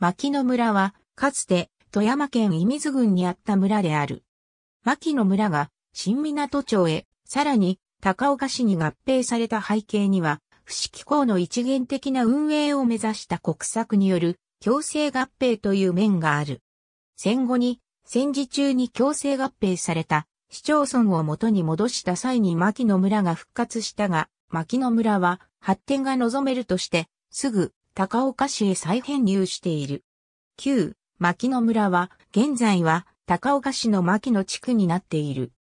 牧野村は、かつて、富山県伊水郡にあった村である。牧野村が、新港町へ、さらに、高岡市に合併された背景には、不死機構の一元的な運営を目指した国策による、強制合併という面がある。戦後に、戦時中に強制合併された、市町村を元に戻した際に牧野村が復活したが、牧野村は発展が望めるとして、すぐ高岡市へ再編入している。旧、牧野村は、現在は、高岡市の牧野地区になっている。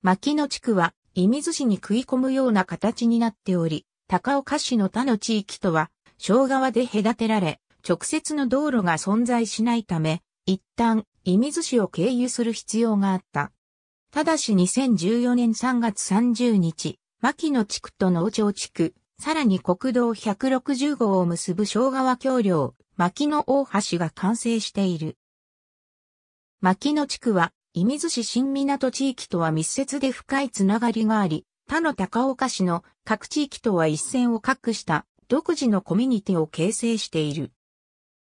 牧野地区は、射水市に食い込むような形になっており、高岡市の他の地域とは、小川で隔てられ、直接の道路が存在しないため、一旦、射水市を経由する必要があった。ただし2014年3月30日、牧野地区と農町地区、さらに国道160号を結ぶ小川橋梁、牧野大橋が完成している。牧野地区は、伊水市新港地域とは密接で深いつながりがあり、他の高岡市の各地域とは一線を画した独自のコミュニティを形成している。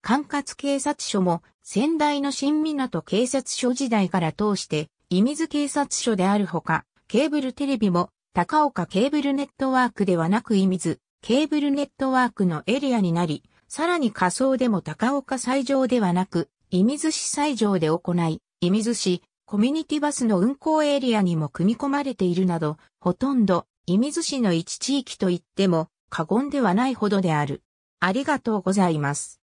管轄警察署も先代の新港警察署時代から通して、伊水警察署であるほか、ケーブルテレビも高岡ケーブルネットワークではなく意味ず、ケーブルネットワークのエリアになり、さらに仮想でも高岡斎上ではなく、射水市斎上で行い、射水市、コミュニティバスの運行エリアにも組み込まれているなど、ほとんど、射水市の一地域と言っても過言ではないほどである。ありがとうございます。